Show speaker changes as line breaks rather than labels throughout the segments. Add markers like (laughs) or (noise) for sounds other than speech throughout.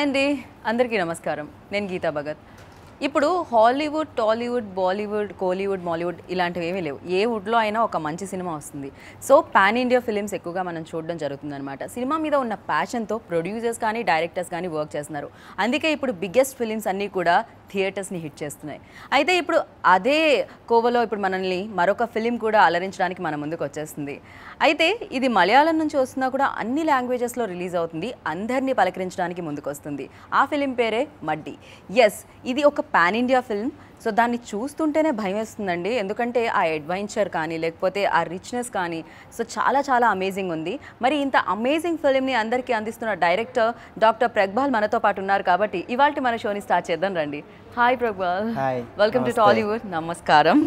Hi అండి అందరికీ నమస్కారం నేను గీతా భగత్ ఇప్పుడు హాలీవుడ్ టాలీవుడ్ బాలీవుడ్ కోలీవుడ్ మాలీవుడ్ ఇలాంటివి ఏమీ లేవు ఏ వుడ్లో అయినా ఒక మంచి సినిమా వస్తుంది సో పాన్ ఇండియా ఫిలిమ్స్ ఎక్కువగా మనం చూడడం జరుగుతుందనమాట సినిమా మీద ఉన్న ప్యాషన్తో ప్రొడ్యూసర్స్ కానీ డైరెక్టర్స్ కానీ వర్క్ చేస్తున్నారు అందుకే ఇప్పుడు బిగ్గెస్ట్ ఫిలిమ్స్ అన్నీ కూడా థియేటర్స్ని హిట్ చేస్తున్నాయి అయితే ఇప్పుడు అదే కోవలో ఇప్పుడు మనల్ని మరొక ఫిలిం కూడా అలరించడానికి మన ముందుకు వచ్చేస్తుంది అయితే ఇది మలయాళం నుంచి వస్తున్నా కూడా అన్ని లాంగ్వేజెస్లో రిలీజ్ అవుతుంది అందరినీ పలకరించడానికి ముందుకు వస్తుంది ఆ ఫిలిం పేరే మడ్డి ఎస్ ఇది ఒక పాన్ ఇండియా ఫిల్మ్ సో దాన్ని చూస్తుంటేనే భయం వేస్తుందండి ఎందుకంటే ఆ అడ్వెంచర్ కానీ లేకపోతే ఆ రిచ్నెస్ కానీ సో చాలా చాలా అమేజింగ్ ఉంది మరి ఇంత అమేజింగ్ ఫిల్మ్ని అందరికీ అందిస్తున్న డైరెక్టర్ డాక్టర్ ప్రగ్బాల్ మనతో పాటు ఉన్నారు కాబట్టి ఇవాళ మన షోని స్టార్ట్ చేద్దాం రండి hi Pragbal welcome to Tollywood నమస్కారం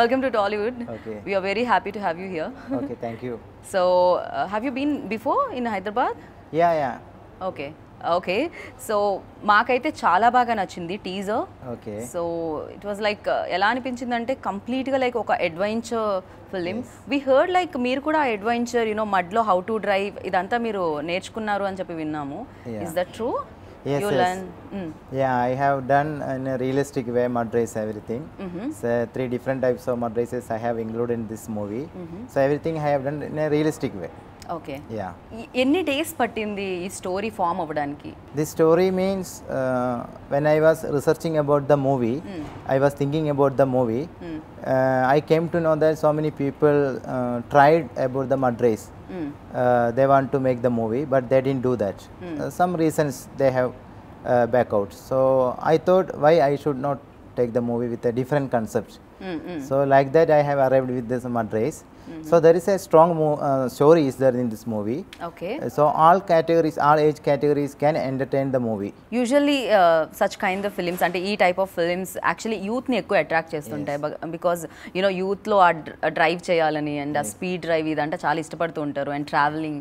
welcome to Tollywood we are very happy to have you here thank you so have you been before in Hyderabad yeah yeah okay okay so మాకైతే చాలా బాగా నచ్చింది teaser okay so it was like ఎలా అనిపించింది అంటే కంప్లీట్గా like ఒక adventure film we heard like మీరు కూడా అడ్వెంచర్ యూనో మడ్లో హౌ టు డ్రైవ్ ఇదంతా మీరు నేర్చుకున్నారు అని చెప్పి విన్నాము is that true Yes, you learn.
yes. Mm. Yeah, I have done in a realistic way mud race everything. Mm -hmm. So three different types of mud races I have included in this movie. Mm -hmm. So everything I have done in a realistic way. Okay. Yeah.
Any days put in the story form of Danki?
The story means uh, when I was researching about the movie, hmm. I was thinking about the movie. Hmm. Uh, I came to know that so many people uh, tried about the Madras. Hmm. they want to make the movie, but they didn't do that. some reasons they have back out. So I thought why I should not take the movie with a different concept. So like that I have arrived with this Madras. So mm-hmm. There is a strong uh, story there in in movie okay so all all all age age can entertain the movie
movie. Such kind uh, such kind అంటే ఈ type of films actually యూత్ని ఎక్కువ attract చేస్తుంటాయి because you know యూత్లో ఆ drive చేయాలని and ఆ speed drive ఇదంటే చాలా ఇష్టపడుతూ ఉంటారు and travelling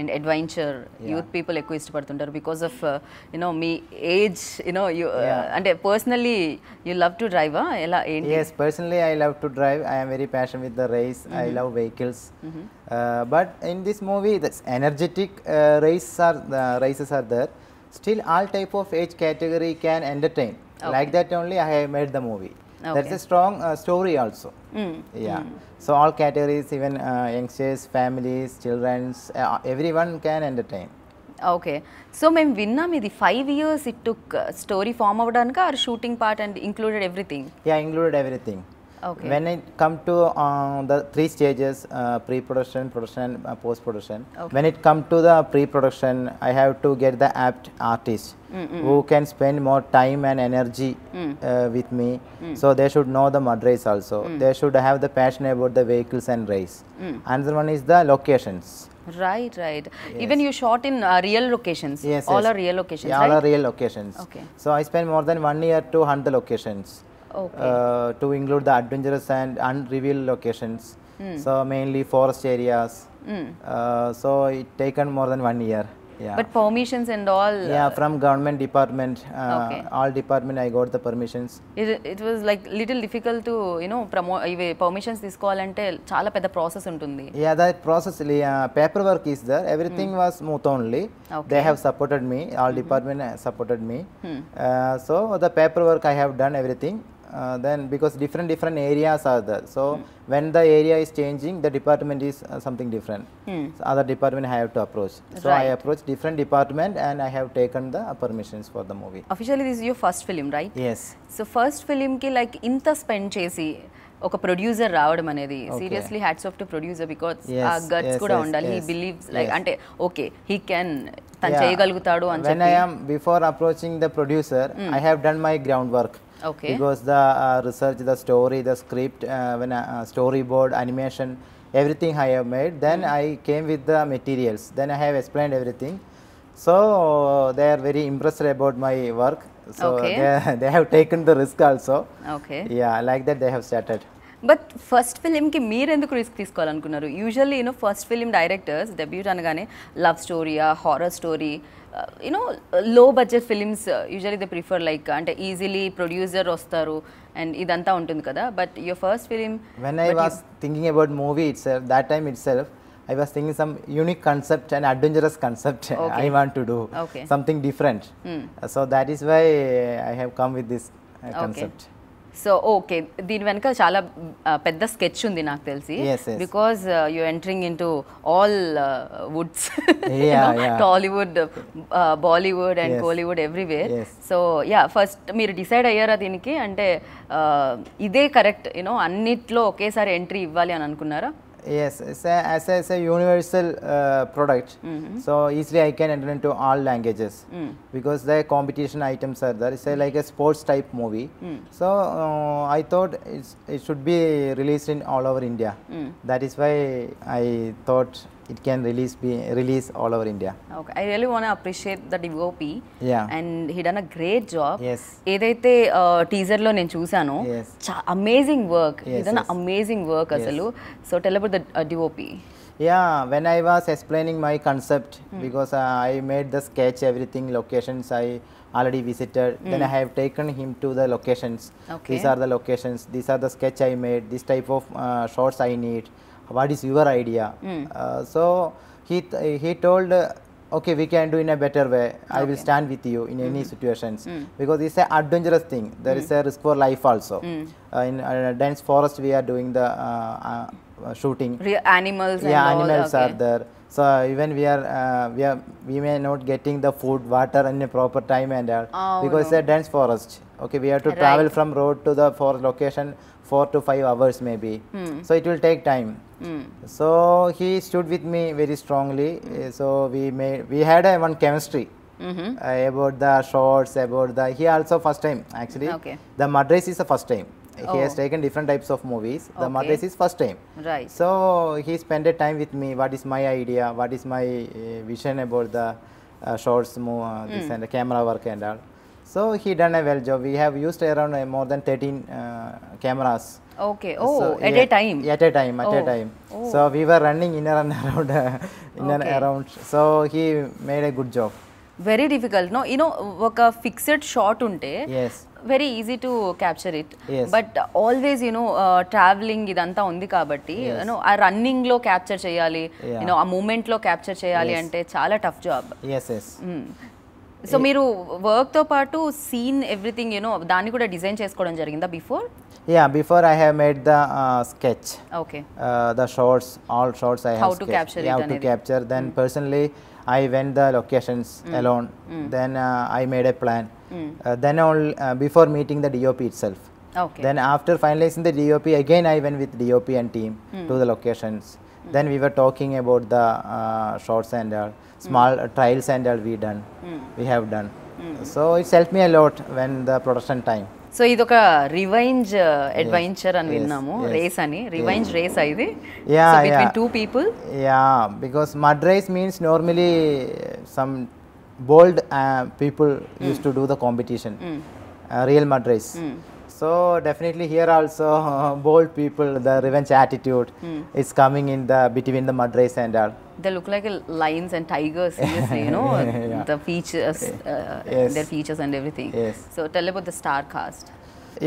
and adventure youth people ఎక్కువ ఇష్టపడుతుంటారు బికాస్ ఆఫ్ యూనో మీ ఏజ్ యూనో uh, అంటే personally you love to drive ఎలా ఏంటి
personally I love to drive I'm very passion with the race I love love vehicles. Mm -hmm. uh, but in this movie, that's energetic uh, races are uh, races are there. Still, all type of age category can entertain. Okay. Like that only, I have made the movie. Okay. That's a strong uh, story also. Mm. Yeah. Mm. So all categories, even uh, youngsters, families, children, uh, everyone can entertain.
Okay so మేము విన్నాం ఇది five years it Story form of అవ్వడానికి Or shooting part and included everything?
Yeah, included everything. Okay. When it come to uh, the three stages, uh, pre-production, production, uh, post-production. Okay. When it come to the pre-production, I have to get the apt artist mm -mm. who can spend more time and energy mm. Uh, with me. Mm. So they should know the mud race also. Mm. They should have the passion about the vehicles and race. Mm. Another one is the locations. Right, right. Yes. Even
you shot in uh, real locations. Yes, all yes. are real locations. Yeah, right? all are real
locations. Okay. So I spent more than one year to hunt the locations
okay. Uh,
to include the adventurous and unrevealed locations. Mm. So mainly forest areas. Mm. so it taken more than one year. Yeah. But
permissions and all? Yeah, uh,
from government department, uh, okay. all department I got the permissions.
It, it was like little difficult to, you know, promote, permissions this call అంటే chala పెద్ద process untundi.
Yeah, that process, uh, paper work is there, everything mm. was smooth only. Okay. They have supported me, all mm -hmm. department supported me. Mm. Uh, so the paperwork I have done everything. uh, then because different different areas are there so mm. when the area is changing the department is uh, something different mm. so other department i have to approach so right. i approach different department and i have taken the permissions for the movie
officially this is your first film right yes so first film ki like inta spend చేసి ఒక producer రావడం అనేది seriously hats off to producer because ఆ guts కూడా ఉండాలి he believes like అంటే okay he can తను చేయగలుగుతాడు అని చెప్పి
before approaching the producer I have done my ground work Okay. Because the uh, research, the story, the script, uh, when uh, storyboard, animation, everything I have made. Then mm I came with the materials. Then I have explained everything. So they are very impressed about my work. So okay. they, (laughs) they have taken the risk also. Okay. Yeah, like that they have started.
But first ఫిలింకి మీరు ఎందుకు risk తీసుకోవాలనుకున్నారు usually you know first film directors debut అనగానే love స్టోరీయా horror story you know low budget films usually they prefer like అంటే easily producer వస్తారు and ఇదంతా ఉంటుంది కదా but your first film
when I was thinking about movie it's that time itself I was thinking some unique concept and adventurous concept I want to do something different so that is why I have come with this concept
so okay దీని వెనుక చాలా పెద్ద sketch ఉంది నాకు తెలిసి because you entering into all woods Tollywood Bollywood and Kollywood everywhere so yeah first మీరు decide అయ్యారా దీనికి అంటే uh, ఇదే కరెక్ట్ యూనో అన్నిట్లో ఒకేసారి ఎంట్రీ ఇవ్వాలి అని అనుకున్నారా
Yes, it's a, as a, it's a universal uh, product, mm -hmm. so easily I can enter into all languages mm. because the competition items are there. It's a, like a sports type movie, mm. so uh, I thought it should be released in all over India. Mm. That is why I thought it can release be release all over India.
Okay, I really want to appreciate the DOP. Yeah. And he done a great job. Yes. Edaite uh, teaser lo nen choose Yes. Cha amazing work. Yes. He done amazing work asalu. Yes. So tell about the uh, DOP.
Yeah, when I was explaining my concept, hmm. because uh, I made the sketch, everything, locations I already visited, hmm. then I have taken him to the locations. Okay. These are the locations, these are the sketch I made, this type of uh, shots I need what is your idea mm. uh, so he he told okay we can do in a better way okay. i will stand with you in mm. any hmm. situations mm. because it's a dangerous thing There is hmm. a risk for life also hmm. uh, in uh, dense forest we are doing the uh, uh, uh, shooting
Real animals yeah animals all, okay. are
there so even we are we are we may not getting the food water in a proper time and all oh, because no. it's a dense forest okay we have to right. travel from road to the forest location 4 to 5 hours maybe so it will take time so he stood with me very strongly. Mm. So we made we had a one chemistry. Mm -hmm. uh, about the shorts, about the he also first time actually. Okay. The Madras is the first time. Oh. He has oh. taken different types of movies. The okay. Madras is first time. Right. So he spent a time with me. What is my idea? What is my uh, vision about the uh, shorts, mo- uh, this mm. and the camera work and all. So he done a well job. We have used around uh, more than 13 uh, cameras.
Okay. Oh, so, at yeah, a time.
At a time. At oh. a time. Oh. So we were running in and around, uh, in okay. and around. So he made a good job.
Very difficult no you know ఒక fixed shot ఉంటే very easy to capture it but always you know travelling ఇదంతా ఉంది కాబట్టి you know ఆ running లో capture చేయాలి you know ఆ moment లో క్యాప్చర్ చేయాలి అంటే చాలా టఫ్ జాబ్ సో మీరు వర్క్తో పాటు సీన్ ఎవ్రీథింగ్ యూనో దాన్ని కూడా డిజైన్ చేసుకోవడం జరిగిందా before
yeah before I have made the sketch okay the shots all shots I have to capture how to capture then personally I went the locations alone then I made a plan then all before meeting the DOP itself Okay. Then after finalizing the DOP, again I went with DOP and team mm. to the locations. Mm-hmm. Then we were talking about the uh, shorts and mm. small mm. Uh, trials and we done, mm. we have done. Mm-hmm. So it's helped me a lot when the production time.
So this is a revenge uh, adventure yes. and yes. race, ani. revenge race yes. race. Yeah, between two people.
Yeah, because mud race means normally uh, some bold people mm. used to do the competition, real mud race. So definitely here also uh, (laughs) bold people, the revenge attitude mm. is coming in the between the Madras and all.
They look like lions and tigers, seriously, you know, (laughs) yeah. the features, eh, uh, yes. their features and everything. Yes. So tell about the star cast.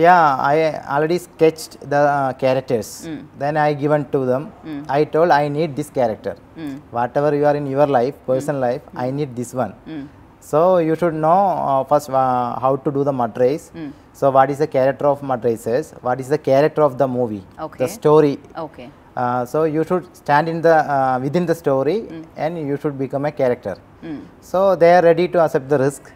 Yeah, I already sketched the uh, characters. Mm. Then I given to them. Mm. I told I need this character. Hmm. Whatever you are in your life, hmm. personal life, hmm. I need this one. So you should know uh, first uh, how to do the Madras. So what is the character of matrices? What is the character of the movie? Okay. The story. Okay. Uh, so you should stand in the uh, within the story mm. and you should become a character. Mm. So they are ready to accept the risk.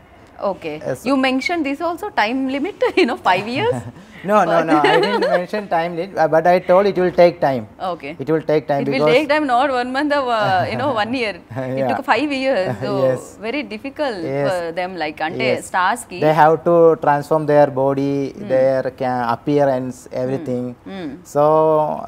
Okay. Uh, so you mentioned this also time limit, (laughs) you know, five years. (laughs)
No, no, no. I didn't mention time limit, uh, but I told it will take time. Okay. It will take time. It will take
time, not one month or uh, you know one year. (laughs) yeah. It took five years, so (laughs) yes. very difficult yes. for them. Like ante yes. stars ki. They have
to transform their body, mm. their appearance, hmm. everything. Mm. So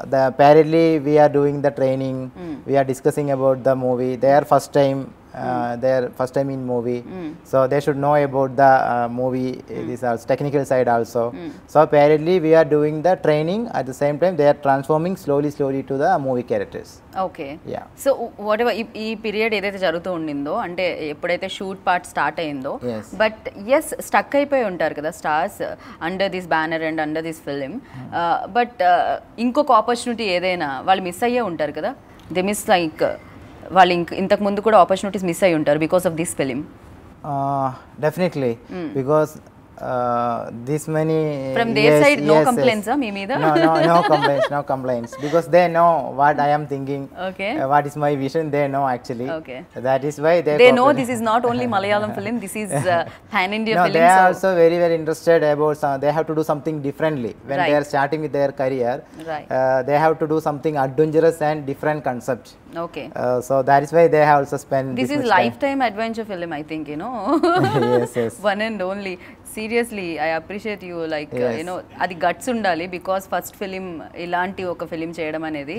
the apparently we are doing the training. Mm. We are discussing about the movie. Their hmm. first time Uh, their first time in movie mm. so they should know about the uh, movie mm. this also technical side also mm. so apparently we are doing the training at the same time they are transforming slowly slowly to the movie characters
okay so whatever ఈ period ఏదైతే జరుగుతూ ఉండిందో అంటే ఎప్పుడైతే shoot part start అయిందో but as stuck అయిపోయి ఉంటారు కదా stars under this banner and under this film but ఇంకొక ఆపర్చునిటీ ఏదైనా వాళ్ళు మిస్ అయ్యే ఉంటారు కదా దే మిస్ లైక్ వాళ్ళు ఇంక ఇంతకు ముందు కూడా
ఆపర్చునిటీస్ మిస్ అయి ఉంటారు because of this film definitely because uh, this many uh, from their yes, side no yes, complaints yes. Huh, me neither no no no (laughs) complaints no complaints because they know what i am thinking okay uh, what is my vision they know actually okay that is why they they know this
is not only (laughs) malayalam film this is uh, pan india (laughs) no, film they are so
also very very interested about uh, they have to do something differently when right. they are starting with their career right. Uh, they have to do something adventurous and different concept okay so that is why they have also spent this, this is lifetime
time. adventure film i think you know yes yes one and only seriously I appreciate you like you know అది guts ఉండాలి because first film ఇలాంటి ఒక film చేయడం అనేది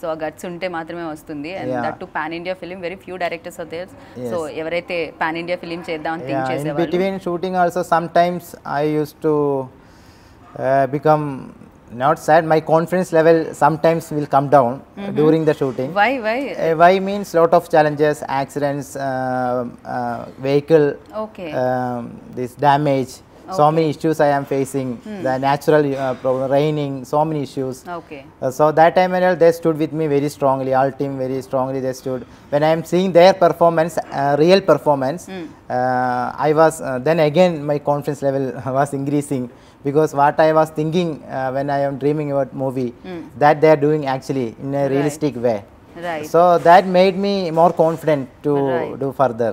so ఆ guts ఉంటే మాత్రమే వస్తుంది and that to pan India film very few directors of there so ఎవరైతే పాన్ ఇండియా ఫిలిం చేద్దాం అని థింక్ చేసేవాళ్ళు between
shooting also sometimes I use to become not sad my confidence level sometimes will come down mm -hmm. during the shooting why why uh, why means lot of challenges accidents uh, uh, vehicle okay um, this damage okay. so many issues i am facing hmm. the natural uh, problem raining so many issues okay uh, so that time they stood with me very strongly all team very strongly they stood when i am seeing their performance uh, real performance hmm. i was then again my confidence level (laughs) was increasing because what I was thinking uh, when I am dreaming about movie mm. that they are doing actually in a realistic right. way. Right. So that made me more confident to right. do further.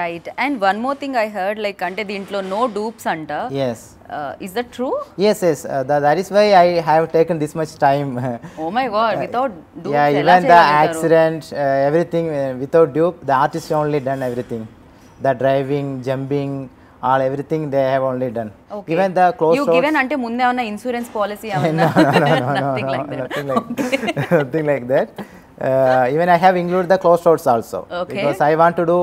Right. And one more thing I heard like the dintlo no dupes under. Yes. Uh, is that true?
Yes, yes. Uh, the, that is why I have taken this much time.
(laughs) oh my god, uh, without dupes. Yeah, even the accident,
uh, everything uh, without dupe, the artist only done everything. The driving, jumping, all everything they have only done. Okay. Even the close You given
ante munde on insurance policy I (laughs) no, no,
no, no, nothing no, like that. Nothing like, okay. (laughs) nothing like that. Uh, even I have included the close shots also okay. because I want to do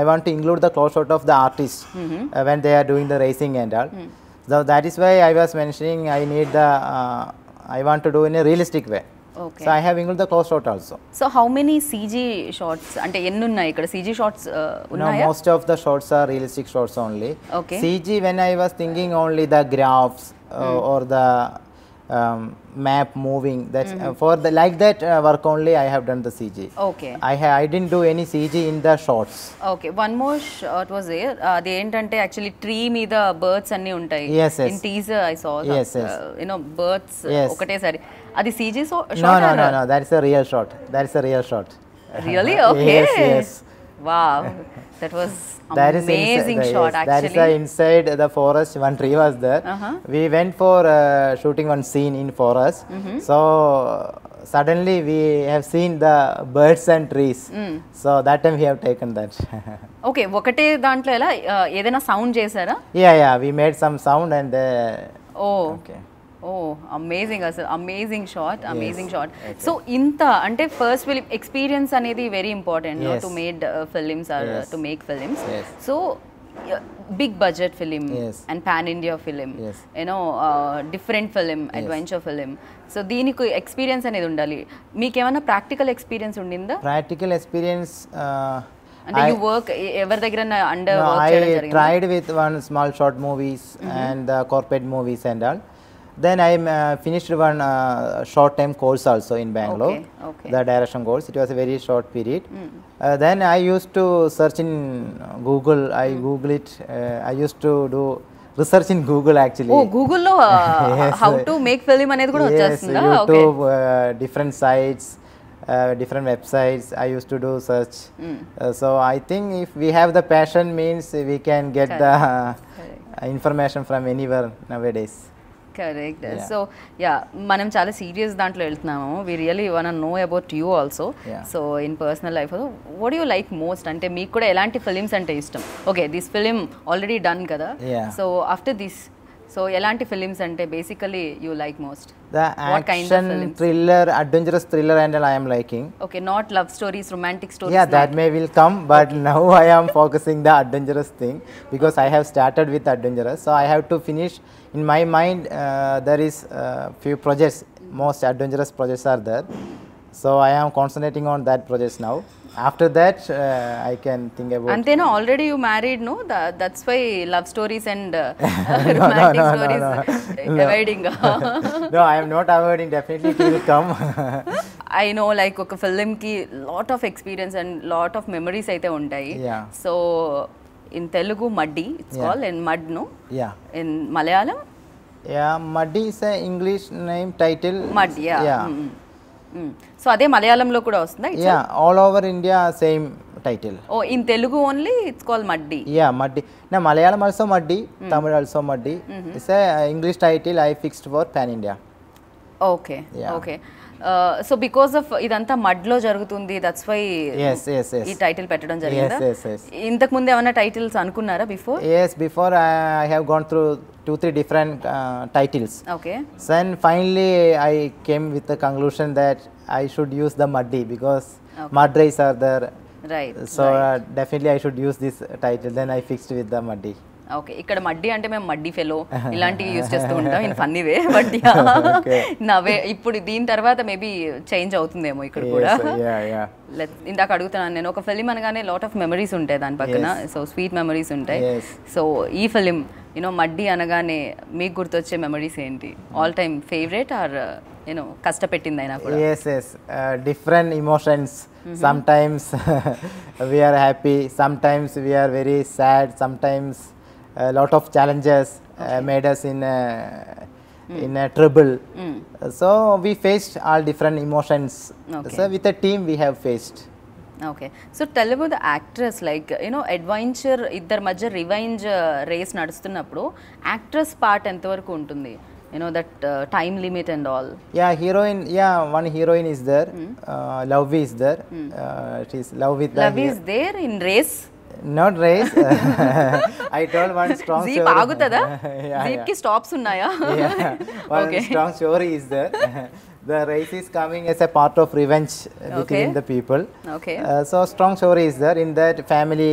I want to include the close shot of the artist mm -hmm. uh, when they are doing the racing and all. Mm. So that is why I was mentioning I need the uh, I want to do in a realistic way.
So I have
included the close shot also.
So how many CG shots? Ante ennu ikkada CG shots uh, No, most
of the shots are realistic shots only. Okay. CG when I was thinking only the graphs uh, hmm. or the um, map moving that's mm -hmm. uh, mm-hmm. for the like that uh, work only I have done the CG. Okay. I I didn't do any CG in the shorts.
Okay. One more shot was there. Uh, end. entante actually tree me the birds anni untai. Yes, yes. In teaser I saw. That, yes, yes. Uh, you know birds. Uh, yes. Okate sari. Adi CG so shot. No, no, no, no.
That's a real shot. That's a real shot. Really? (laughs) Okay. yes, yes.
Wow, that was that amazing is shot. Yes, actually, that is
inside the forest. One tree was there. Uh -huh. We went for uh, shooting one scene in forest. Mm -hmm. So suddenly we have seen the birds and trees. Mm. So that time we have taken that.
okay, ఒకటే దాంట్లో ఎలా ఏదైనా sound
Yeah, yeah. We made some sound and. Uh, oh. Okay.
Oh amazing అసలు amazing shot amazing shot so ఇంత అంటే first film experience అనేది very important to made films or to make films so big budget film and pan India film you know different film adventure film so దీనికి experience అనేది ఉండాలి మీకు ఏమైనా practical experience ఉండిందా
practical experience uh, అంటే you
work ఎవరి దగ్గర under work చేయడం జరిగింది I tried
with one small short movies and the corporate movies and all Then I uh, finished one uh, short time course also in Bangalore, okay, okay. the direction course. It was a very short period. Mm. Uh, then I used to search in Google, I mm. Google it. Uh, I used to do research in Google actually. Oh, Google uh, lo (laughs) yes. how to
make film and కూడా yes, YouTube,
okay. Uh, different sites. different websites I used to do search mm. so I think if we have the passion means we can get the information from anywhere nowadays
correct so yeah మనం చాలా serious దాంట్లో వెళ్తున్నాము we really want know about you also so in personal life what you like most అంటే మీకు కూడా ఎలాంటి films అంటే ఇష్టం okay this film already done కదా so after this So, Elanti films ante basically you like most?
The action, what kind of thriller, adventurous thriller and I am liking.
Okay, not love stories, romantic stories. Yeah, that
may will come but (laughs) now I am focusing the dangerous thing because I have started with dangerous. So, I have to finish. In my mind, uh, there is uh, few projects, most dangerous projects are there. So, I am concentrating on that projects now after that uh, i can think about and
then already you married no the, that's why love stories and uh, (laughs) no,
(laughs) romantic no, no, stories no, uh, (laughs) no. avoiding
uh,
no i am not avoiding definitely it will come
i know like okay, film ki lot of experience and lot of memories aithe untai yeah so in telugu Madi it's called and mud no yeah in malayalam
yeah Madi is a english name title Madi, yeah, yeah. Mm-hmm.
So అదే మలయాళంలో కూడా వస్తుందా yeah
all over India same title
oh in Telugu only it's call Muddy
yeah Muddy నా Malayalam also Muddy Tamil also Muddy it's English title I fixed for pan India
okay okay Uh, so because of idanta mudlo jarugutundi that's why yes yes yes ee title pettadam yes yes yes intak munde evana titles anukunnara before
yes before I, have gone through two three different uh, titles okay then finally i came with the conclusion that i should use the muddy because okay. mud are there right so uh, definitely i should use this title then i fixed with the muddy
okay ఇక్కడ muddy అంటే మేము muddy fellow
(laughs) (laughs) ఇలాంటివి use చేస్తూ ఉంటాం in funny way but
now ఇప్పుడు దీని తర్వాత maybe change అవుతుందేమో ఇక్కడ కూడా (laughs) ఇందాక అడుగుతున్నాను నేను ఒక ఫిలిం అనగానే లాట్ ఆఫ్ మెమరీస్ ఉంటాయి దాని పక్కన సో స్వీట్ మెమరీస్ ఉంటాయి సో ఈ ఫిలిం యూనో మడ్డీ అనగానే మీకు గుర్తొచ్చే మెమరీస్ ఏంటి all time favourite or you know కష్టపెట్టింది అయినా
yes yes different emotions sometimes we are happy sometimes we are very sad sometimes A lot of challenges uh, made us in a, hmm. in a trouble. Hmm. So we faced all different emotions. So with the team we have faced.
Okay. So tell about the actress like you know adventure Idhar major revenge uh, race pro actress part and work You know that uh, time limit
and all. Yeah, heroine. Yeah, one heroine is there. Mm. is there. Mm. Uh, she is love with. Love the is
there in race.
Not rice (laughs) (laughs) story. టోల్ one strong jeep ఆగుతదా jeep కి
stops ఉన్నాయా one (laughs) strong
story is there. the race is coming as a part of revenge okay. between the people. Okay. Uh, so strong story is there. In that family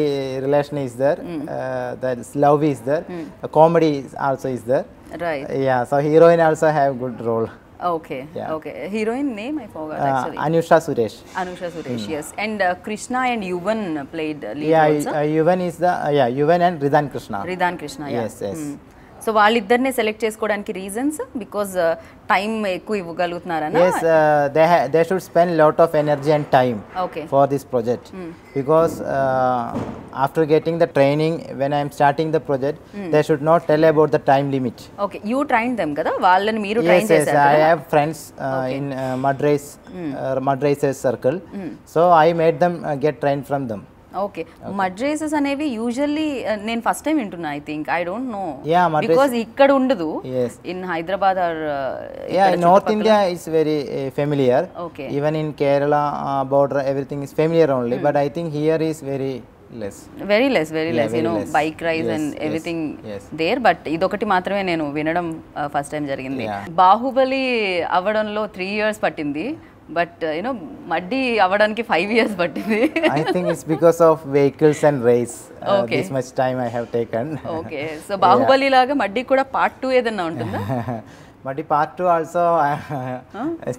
relation is there. Mm. Uh, that love is there. Mm. comedy also is there. Right. Uh, yeah. So heroine also have good role.
Okay. Yeah. Okay. Heroine name I forgot uh, actually.
Anusha Suresh.
Anusha Suresh. Mm. Yes. And uh, Krishna and Yuvan played lead yeah, roles. Yeah. Uh,
Yuvan is the uh, yeah Yuvan and Ridhan Krishna.
Ridhan Krishna. Yeah. Yes. Yes. Mm. So వాళ్ళిద్దరినే select చేసుకోవడానికి reasons because time ఎక్కువ
ఇవ్వగలుగుతున్నారు spend lot of energy and time okay for this project because after getting the training when I'm starting the project they should not tell about the time limit
okay you train them కదా వాళ్ళని మీరు train చేశారు I
have friends in mud race mud races circle so I made them get train from them
okay mud races అనేవి usually uh, నేను first time వింటున్నా I think I don't know yeah because ఇక్కడ ఉండదు in Hyderabad or yeah north
India is very familiar okay even in Kerala border everything is familiar only but I think here is very less very less very less you know bike race and everything
there but ఇదొకటి మాత్రమే నేను వినడం first uh, time జరిగింది బాహుబలి అవ్వడంలో three years పట్టింది but you know Muddy అవడానికి five years పట్టింది
I think it's because of vehicles and race this much time I have taken okay
so Baahubali లాగా మడ్డి కూడా
పార్ట్ టూ ఏదన్నా ఉంటుందా మట్టి part two also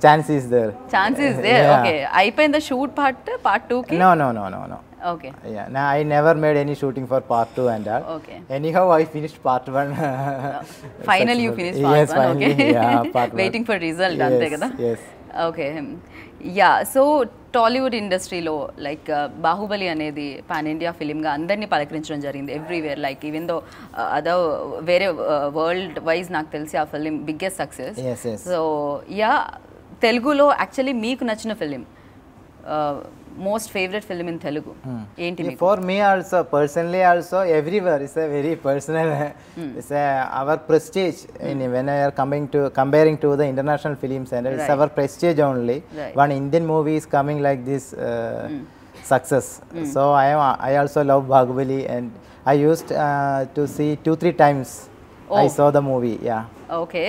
chance is there chance is there okay అయిపోయింది shoot part part two no no no no no okay yeah నా I never made any shooting for part two and all okay anyhow I finished part one final you finish part one okay waiting for result అంతే కదా yes
okay yeah so Tollywood ఇండస్ట్రీలో like Baahubali అనేది pan India ఫిలింగా అందరినీ పలకరించడం జరిగింది everywhere like even though అదో వేరే world uh, wise నాకు తెలిసి ఆ film biggest success so yeah తెలుగులో యాక్చువల్లీ మీకు నచ్చిన film Uh, most favorite film in Telugu.
Hmm. for me also, personally also, everywhere It's a very personal. (laughs) Hmm. It's a, our prestige hmm. in, when I are coming to comparing to the international film center. It's our prestige only. Right. One Indian movie is coming like this. Uh, success so i am i also love bhagavali and i used uh, to see two three times i oh. saw the movie yeah
okay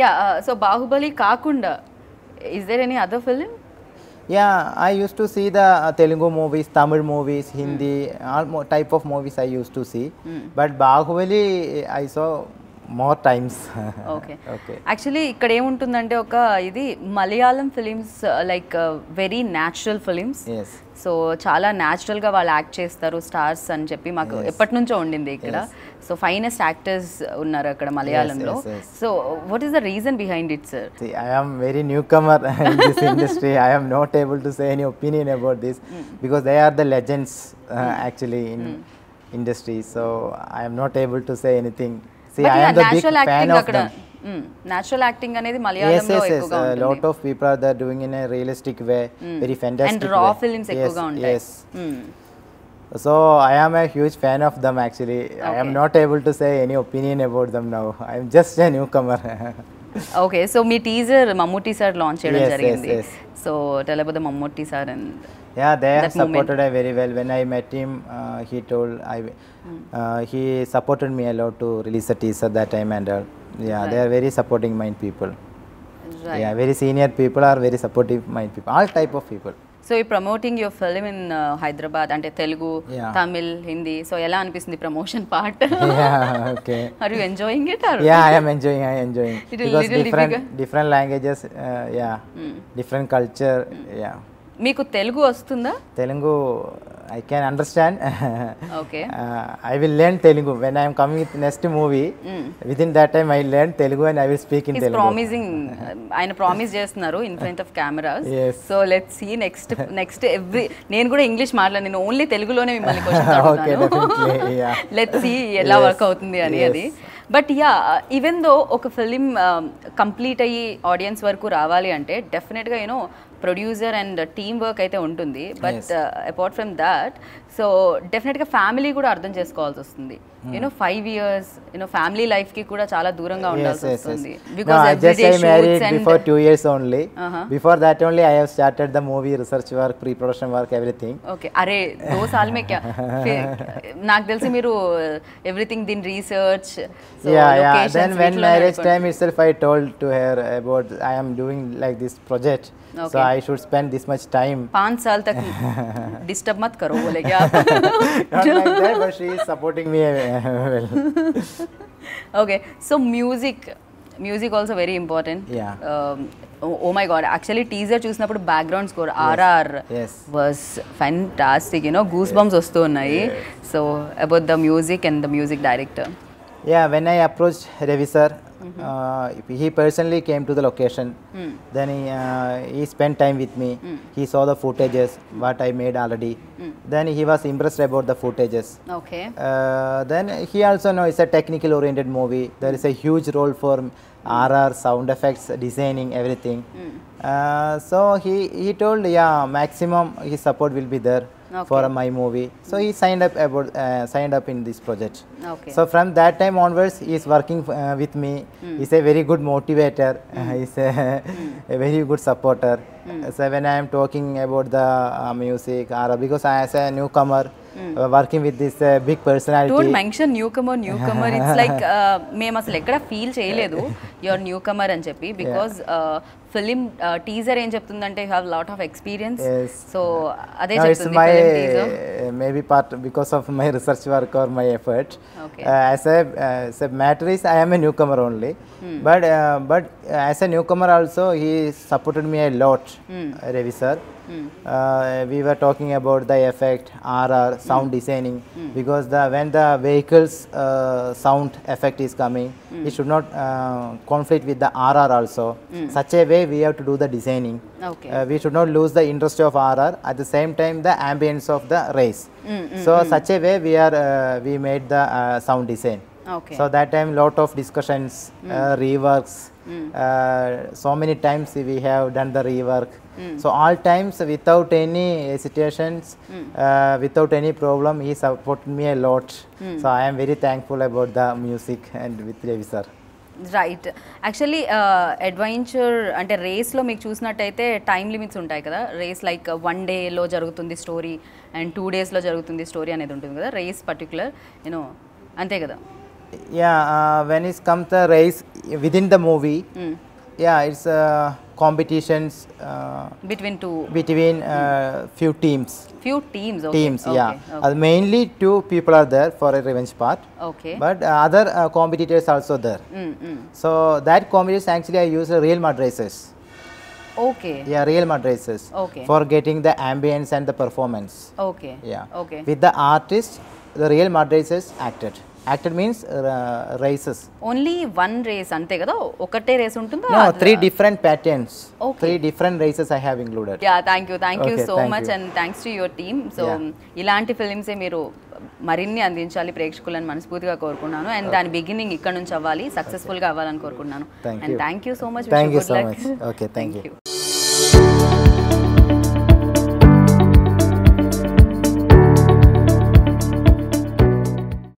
yeah uh, so bahubali kakunda is there any other film
Yeah, I used to see the uh, Telugu movies, Tamil movies, Hindi, mm. all mo type of movies I used to see. Mm. But Bahubali I saw more times okay okay
actually ఇక్కడ ఏముంటుందంటే ఒక ఇది Malayalam films like very natural films so చాలా న్యాచురల్గా వాళ్ళు act చేస్తారు stars అని చెప్పి మాకు ఎప్పటి నుంచో ఉండింది ఇక్కడ సో ఫైనెస్ట్ యాక్టర్స్ ఉన్నారు అక్కడ మలయాళంలో so what is the reason behind it sir
I'm very newcomer this industry I'm not able to say any opinion about this because they are the legends actually in industry so I'm not able to say anything See, I am the big fan of them.
Mm. Natural acting is Malayalam. Yes, yes, A uh, lot
of people are there doing in a realistic way, mm. very fantastic. And raw way. films Yes. yes. Mm. So I am a huge fan of them actually. I am not able to say any opinion about them now. I am just a newcomer. (laughs)
okay, so my teaser, Mammootty sir launched yes, it. Yes, yes. So tell about the Mammootty sir and.
Yeah, they supported moment. I very well. When I met him, uh, he told I, uh, he supported me a lot to release the teaser that time and uh, yeah, they are very supporting mind people. Right. Yeah, very senior people are very supportive mind people. All type of people.
So ఈ promoting your film in Hyderabad అంటే Telugu Tamil Hindi so ఎలా అనిపిస్తుంది promotion part okay are you enjoying it or yeah I
am enjoying I enjoying because different different languages yeah different culture yeah
మీకు తెలుగు వస్తుందా
Telugu I can understand okay I will learn Telugu when I'm coming next movie with in that time I learn Telugu and I will speak in Telugu promising
(laughs) uh, ఆయన promise చేస్తున్నారు in front of cameras so let see next next every నేను కూడా English మాట్లాడను నేను only తెలుగులోనే మిమ్మల్ని question let see ఎలా work అవుతుంది అని అది బట్ యా ఈవెన్ దో ఒక ఫిలిం కంప్లీట్ um, అయ్యి ఆడియన్స్ వరకు రావాలి అంటే డెఫినెట్గా you know producer and team work అయితే ఉంటుంది but apart from that so డెఫినెట్గా ఫ్యామిలీ కూడా అర్థం చేసుకోవాల్సి వస్తుంది you know five years you know family life కి కూడా చాలా దూరంగా ఉండాల్సి వస్తుంది
two years only before only I started the movie research work pre production work everything
okay అరే దో సాల్ మే క్యా
(laughs)
నాకు తెలిసి మీరు ఎవ్రీథింగ్ uh, దీని research yeah yeah then when marriage time
itself I told to her about I am doing like this project so I should spend this much time
पांच साल तक डिस्टर्ब मत करो बोले क्या
supporting me well
okay so music music also very important oh my god actually teaser చూసినప్పుడు background score RR was fantastic you know goosebumps వస్తూ ఉన్నాయి so about the music and the music director
yeah when I approach Ravi sir -hmm. uh, he personally came to the location. Mm. Then he, uh, he spent time with me. Mm. He saw the footages, what I made already. Mm. Then he was impressed about the footages. Okay. Uh, then he also knows it's a technical oriented movie. There mm. is a huge role for RR, sound effects, designing, everything. Mm. Uh, so he, he told, yeah, maximum his support will be there okay. for my movie. So he signed up about uh, signed up in this project. Okay. So from that time onwards, he is working uh, with me. Mm. He's a very good motivator. Mm. (laughs) he's a, mm. a, very good supporter. Hmm. So when I am talking about the uh, music, or uh, because I as a newcomer. Working hmm. With uh, uh, big personality. Don't
mention newcomer, newcomer. It's (laughs) like it's me మేము అసలు ఎక్కడ feel చేయలేదు your new comer అని చెప్పి because film teaser em cheptundante you have lot of experience yes. so adhe no, my uh,
maybe part because of my (laughs) research work or my effort okay. Uh, as a as a matter is i am a newcomer only hmm. but uh, but as a newcomer also he supported me a lot hmm. revi sir uh, we were talking about the effect, RR, sound mm. designing, mm. because the when the vehicle's uh, sound effect is coming, hmm. it should not uh, conflict with the RR also. Hmm. Such a way we have to do the designing. Okay. Uh, we should not lose the interest of RR at the same time the ambience of the race. Hmm, so such a way we are uh, we made the uh, sound design. Okay. So that time lot of discussions, reworks. so many times we have done the rework. So all times without any situations without any problem ఈ support me I lot so I'm very thankful about the music and with Ravi sir
right actually adventure అంటే రేస్లో మీకు చూసినట్టయితే time limits ఉంటాయి కదా race like one డేలో జరుగుతుంది story and two డేస్లో జరుగుతుంది స్టోరీ అనేది ఉంటుంది కదా రేస్ పర్టికులర్ యూనో అంతే కదా
yeah when is come the race within the movie yeah it's competitions uh, between two between uh, few teams
few teams okay. teams okay. yeah okay. Uh,
mainly two people are there for a revenge part okay but uh, other uh, competitors also there mm -hmm. so that competitors actually i use real mud races okay yeah real mud races okay for getting the ambience and the performance
okay yeah okay with
the artist the real mud races acted acted means races
only one race అంతే కదా ఒకటే race ఉంటుందా three
different patterns three different races I have included yeah
thank you thank you so much and thanks to your team so ఇలాంటి ఏ మీరు మరిన్ని అందించాలి ప్రేక్షకులను మనస్ఫూర్తిగా కోరుకున్నాను అండ్ దాని బిగినింగ్ ఇక్కడ నుంచి అవ్వాలి సక్సెస్ఫుల్ గా అవ్వాలని కోరుకున్నాను and thank you so much thank you so much
okay thank you